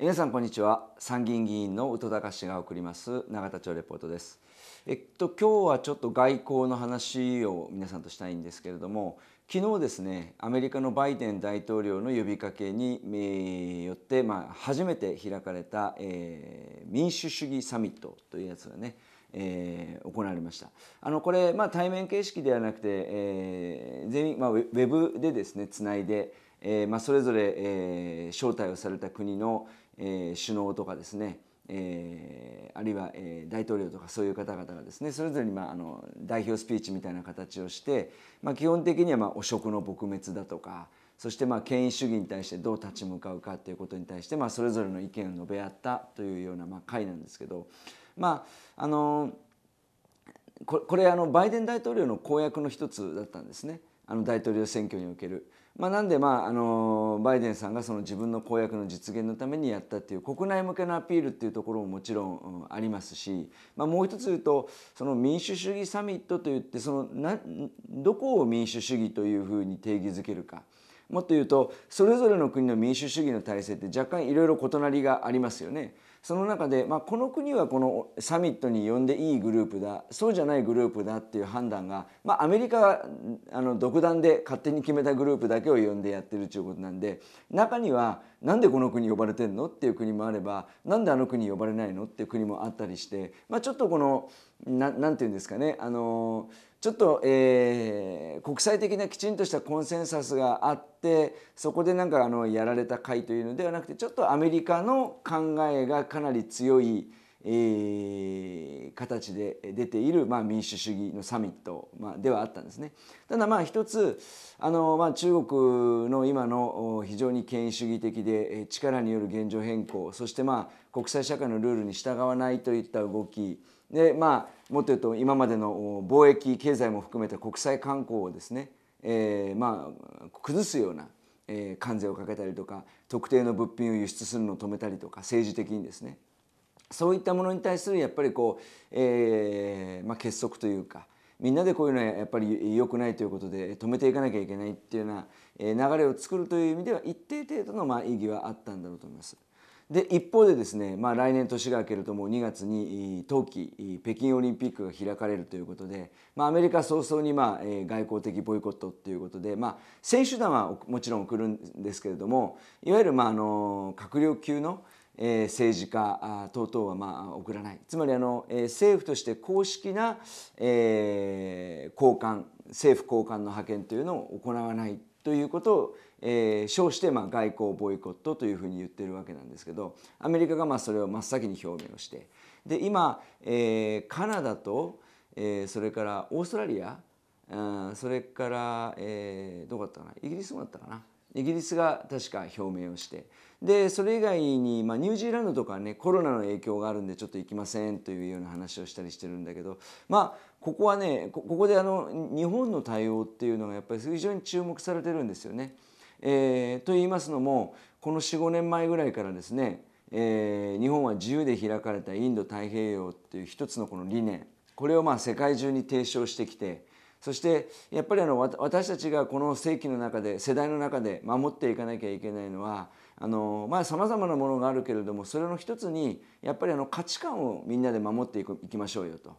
皆さんこんにちは参議院議員の宇戸隆が送ります永田町レポートですえっと今日はちょっと外交の話を皆さんとしたいんですけれども昨日ですねアメリカのバイデン大統領の呼びかけによって、まあ、初めて開かれた、えー、民主主義サミットというやつがねえー、行われましたあのこれ、まあ、対面形式ではなくて、えー、全員、まあ、ウェブでですねつないで、えーまあ、それぞれ、えー、招待をされた国の、えー、首脳とかですね、えー、あるいは、えー、大統領とかそういう方々がですねそれぞれに、まあ、あの代表スピーチみたいな形をして、まあ、基本的には、まあ、汚職の撲滅だとかそしてまあ権威主義に対してどう立ち向かうかということに対して、まあ、それぞれの意見を述べ合ったというような、まあ、会なんですけどまああのこれあのバイデン大統領の公約の一つだったんですねあの大統領選挙における。まあ、なんで、まあ、あのバイデンさんがその自分の公約の実現のためにやったっていう国内向けのアピールっていうところももちろん、ありますし、まあ、もう一つ言うとその民主主義サミットといってそのなどこを民主主義というふうに定義づけるか。もっと言うとそれぞれの国の民主主義の体制って若干いろいろ異なりがありますよね。その中で、まあ、この国はこのサミットに呼んでいいグループだそうじゃないグループだっていう判断が、まあ、アメリカがあの独断で勝手に決めたグループだけを呼んでやってるっていうことなんで中にはなんでこの国呼ばれてんのっていう国もあればなんであの国呼ばれないのっていう国もあったりして、まあ、ちょっとこの何て言うんですかねあのちょっと、えー、国際的なきちんとしたコンセンサスがあってそこでなんかあのやられた回というのではなくてちょっとアメリカの考えがかなり強い、えー、形で出ている、まあ、民主主義のサミット、まあ、ではあったんですね。ただまあ一つあの、まあ、中国の今の非常に権威主義的で力による現状変更そしてまあ国際社会のルールに従わないといった動きでまあもっと言うと今までの貿易経済も含めた国際観光をですね、えー、まあ崩すような、え関税をかけたりとか特定の物品を輸出するのを止めたりとか政治的にですねそういったものに対するやっぱりこう、えーまあ、結束というかみんなでこういうのはやっぱり良くないということで止めていかなきゃいけないっていうような流れを作るという意味では一定程度のまあ意義はあったんだろうと思います。で一方でですね、まあ、来年年が明けるともう2月に冬季北京オリンピックが開かれるということで、まあ、アメリカ早々にまあ外交的ボイコットということで、まあ、選手団はもちろん送るんですけれどもいわゆるまああの閣僚級の政治家等々はまあ送らないつまりあの政府として公式な交換政府交換の派遣というのを行わないということをえ称して、まあ、外交ボイコットというふうに言ってるわけなんですけどアメリカがまあそれを真っ先に表明をしてで今、えカナダと、えそれからオーストラリアそれから、えどこだったかなイギリスもだったかなイギリスが確か表明をしてでそれ以外に、まあ、ニュージーランドとかねコロナの影響があるんでちょっと行きませんというような話をしたりしてるんだけどまあここはねここであの日本の対応っていうのがやっぱり非常に注目されてるんですよね。えー、と言いますのもこの45年前ぐらいからですね、えー、日本は自由で開かれたインド太平洋っていう一つのこの理念これをまあ世界中に提唱してきてそしてやっぱりあの私たちがこの世紀の中で世代の中で守っていかなきゃいけないのはあのまあさまざまなものがあるけれどもそれの一つにやっぱりあの価値観をみんなで守っていくいきましょうよと。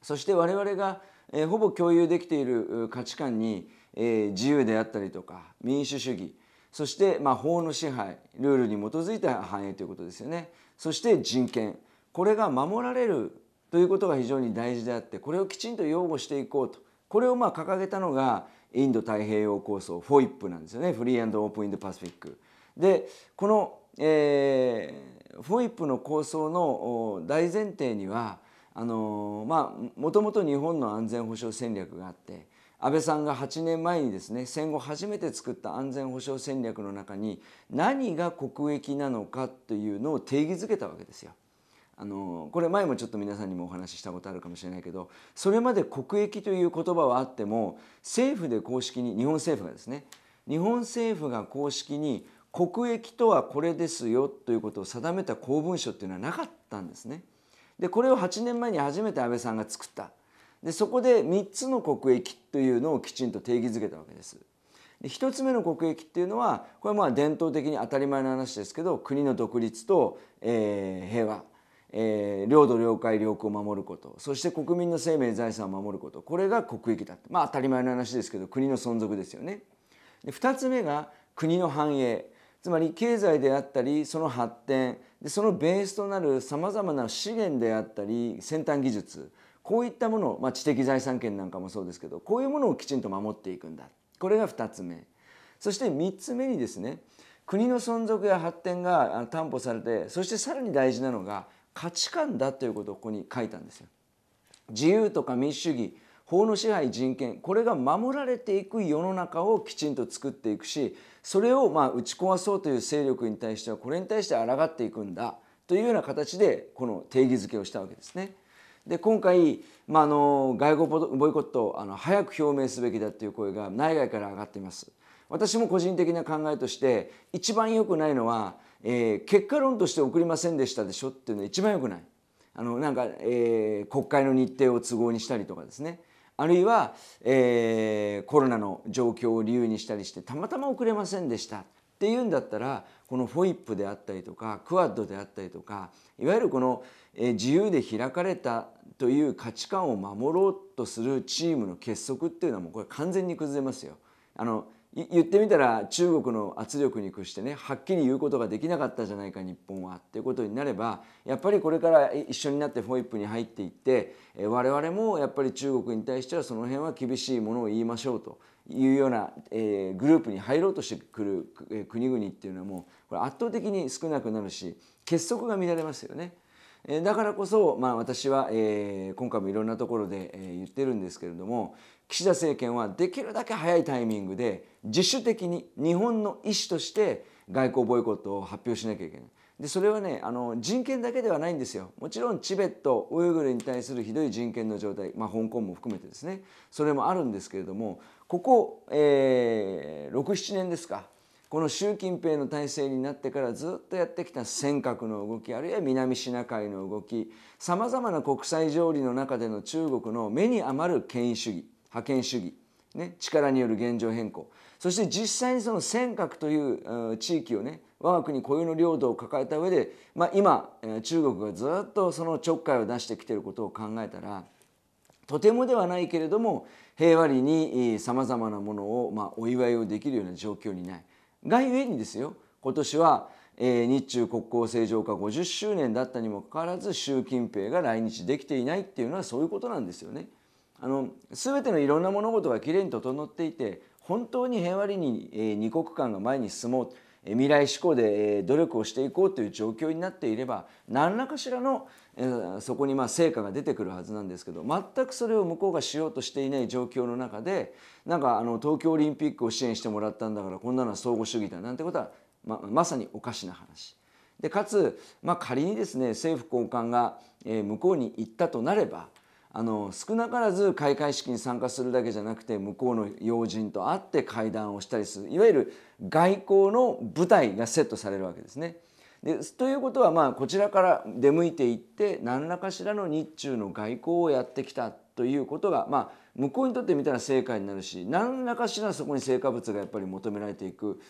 そして我々が、えー、ほぼ共有できている価値観にえ自由であったりとか民主主義そしてま法の支配ルールに基づいた繁栄ということですよねそして人権これが守られるということが非常に大事であってこれをきちんと擁護していこうとこれをま掲げたのがインド太平洋構想 FOIP なんですよねフリーオープン・インド・パシフィック。でこの、えー、FOIP の構想の大前提にはあのまあもともと日本の安全保障戦略があって安倍さんが8年前にですね戦後初めて作った安全保障戦略の中に何が国益なのかというのを定義づけたわけですよ。あのこれ前もちょっと皆さんにもお話ししたことあるかもしれないけどそれまで国益という言葉はあっても政府で公式に日本政府がですね日本政府が公式に国益とはこれですよということを定めた公文書っていうのはなかったんですね。でこれを8年前に初めて安倍さんが作った。でそこで3つの国益というのをきちんと定義づけたわけです。で1つ目の国益っていうのはこれはまあ伝統的に当たり前の話ですけど国の独立と、えー、平和、えー、領土領海領空を守ることそして国民の生命財産を守ることこれが国益だまあ当たり前の話ですけど国の存続ですよね。で2つ目が国の繁栄つまり経済であったりその発展でそのベースとなるさまざまな資源であったり先端技術こういったものを、まあ、知的財産権なんかもそうですけどこういうものをきちんと守っていくんだこれが2つ目そして3つ目にですね国の存続や発展が担保されてそしてさらに大事なのが価値観だということをここに書いたんですよ。自由とか民主主義法の支配人権これが守られていく世の中をきちんと作っていくしそれをまあ打ち壊そうという勢力に対してはこれに対して抗っていくんだというような形でこの定義づけをしたわけですね。で今回、まあ、あの外交ボイコットあの早く表明すべきだという声が内外から上がっています。私も個人的な考えとして一番良くないのは、えー、結果論として送りませんでしたでしょっていうのは一番良くない。あのなんか、えー、国会の日程を都合にしたりとかですねあるいは、えー、コロナの状況を理由にしたりしてたまたま送れませんでしたっていうんだったらこの FOIP であったりとかクワッドであったりとかいわゆるこの自由で開かれたという価値観を守ろうとするチームの結束っていうのはもうこれ完全に崩れますよ。あの言ってみたら中国の圧力に屈してねはっきり言うことができなかったじゃないか日本はっていうことになればやっぱりこれから一緒になって f o イップに入っていって我々もやっぱり中国に対してはその辺は厳しいものを言いましょうというような、えグループに入ろうとしてくる国々っていうのはもうこれ圧倒的に少なくなるし結束が乱れますよね。だからこそ、まあ、私は、え今回もいろんなところで、え言ってるんですけれども岸田政権はできるだけ早いタイミングで自主的に日本の意思として外交ボイコットを発表しなきゃいけない。でそれはねあの人権だけではないんですよもちろんチベットウイグルに対するひどい人権の状態、まあ、香港も含めてですねそれもあるんですけれどもここ、えー、67年ですかこの習近平の体制になってからずっとやってきた尖閣の動きあるいは南シナ海の動きさまざまな国際条理の中での中国の目に余る権威主義覇権主義、ね、力による現状変更そして実際にその尖閣という地域をね我が国固有の領土を抱えた上で、まあ、今中国がずっとそのちょっかいを出してきていることを考えたらとてもではないけれども平和裏にさまざまなものを、まあ、お祝いをできるような状況にない。がゆえにですよ今年は、え日中国交正常化50周年だったにもかかわらず習近平が来日できていないっていうのはそういうことなんですよね。あの全てのいろんな物事がきれいに整っていて本当に平和に、二国間が前に進もう未来志向で努力をしていこうという状況になっていれば何らかしらのそこにまあ成果が出てくるはずなんですけど全くそれを向こうがしようとしていない状況の中でなんかあの東京オリンピックを支援してもらったんだからこんなのは相互主義だなんてことはままさにおかしな話。でかつ、まあ、仮にですね政府高官が向こうに行ったとなればあの少なからず開会式に参加するだけじゃなくて向こうの要人と会って会談をしたりするいわゆる外交の舞台がセットされるわけですね。でということはまあこちらから出向いていって何らかしらの日中の外交をやってきたということが、まあ、向こうにとってみたら成果になるし何らかしらそこに成果物がやっぱり求められていく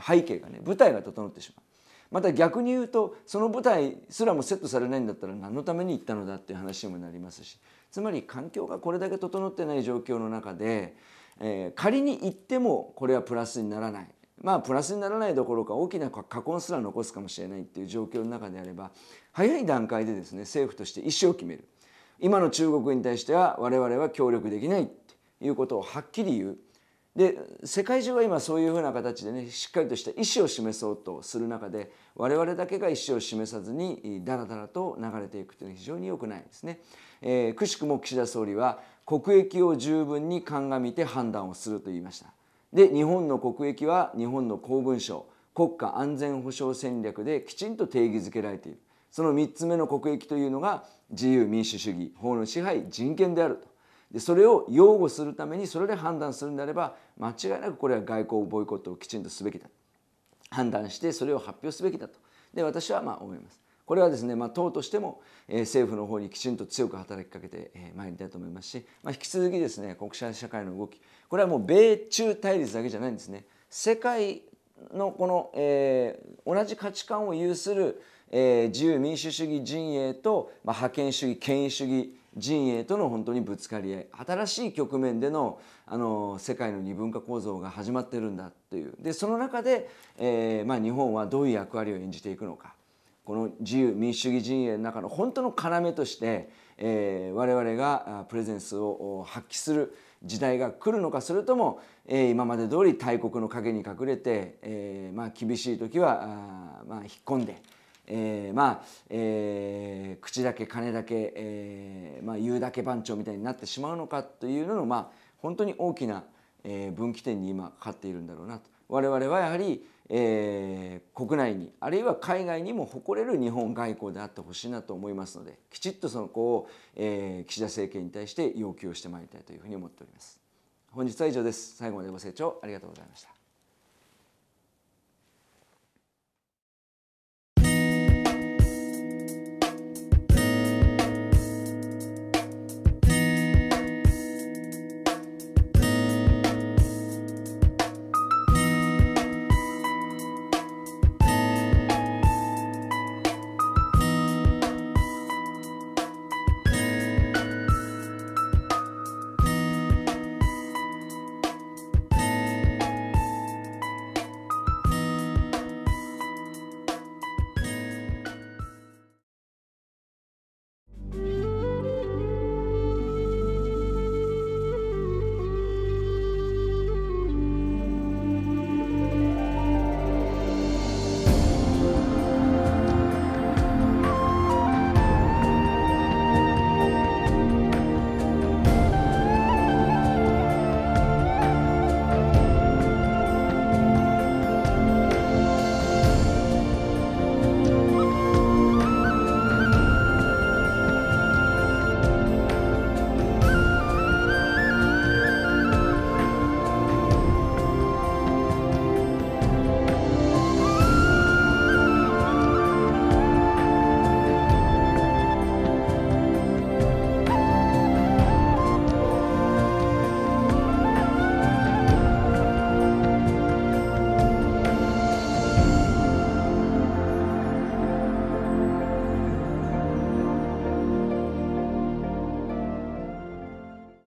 背景がね舞台が整ってしまう。また逆に言うとその舞台すらもセットされないんだったら何のために行ったのだっていう話にもなりますしつまり環境がこれだけ整ってない状況の中で、えー、仮に行ってもこれはプラスにならないまあプラスにならないどころか大きな禍根すら残すかもしれないっていう状況の中であれば早い段階でですね政府として意思を決める今の中国に対しては我々は協力できないっていうことをはっきり言うで世界中は今そういうふうな形でねしっかりとした意思を示そうとする中で我々だけが意思を示さずにだらだらと流れていくというのは非常に良くないですね。えー、くしくも岸田総理は国益を十分に鑑みて判断をすると言いました。で日本の国益は日本の公文書国家安全保障戦略できちんと定義づけられているその3つ目の国益というのが自由民主主義法の支配人権であるとでそれを擁護するためにそれで判断するんであれば間違いなくこれは外交ボイコットをきちんとすべきだ判断してそれを発表すべきだとで私はまあ思います。これはですね、まあ、党としても、え政府の方にきちんと強く働きかけてまい、えりたいと思いますし、まあ、引き続きですね国際社会の動きこれはもう米中対立だけじゃないんですね世界のこの、えー、同じ価値観を有する、えー、自由民主主義陣営と、まあ、覇権主義権威主義陣営との本当にぶつかり合い新しい局面でのあの世界の二分化構造が始まってるんだというでその中で、えーまあ、日本はどういう役割を演じていくのかこの自由民主主義陣営の中の本当の要として、えー、我々がプレゼンスを発揮する時代が来るのかそれとも、えー、今まで通り大国の陰に隠れて、えーまあ、厳しい時はあ、まあ、引っ込んで。えー、まあ、えー、口だけ金だけ、えーまあ、言うだけ番長みたいになってしまうのかというのの、まあ、本当に大きな、えー、分岐点に今かかっているんだろうなと。我々はやはり、えー、国内にあるいは海外にも誇れる日本外交であってほしいなと思いますのできちっとその子を、えー、岸田政権に対して要求をしてまいりたいというふうに思っております。本日は以上です。最後までご清聴ありがとうございました。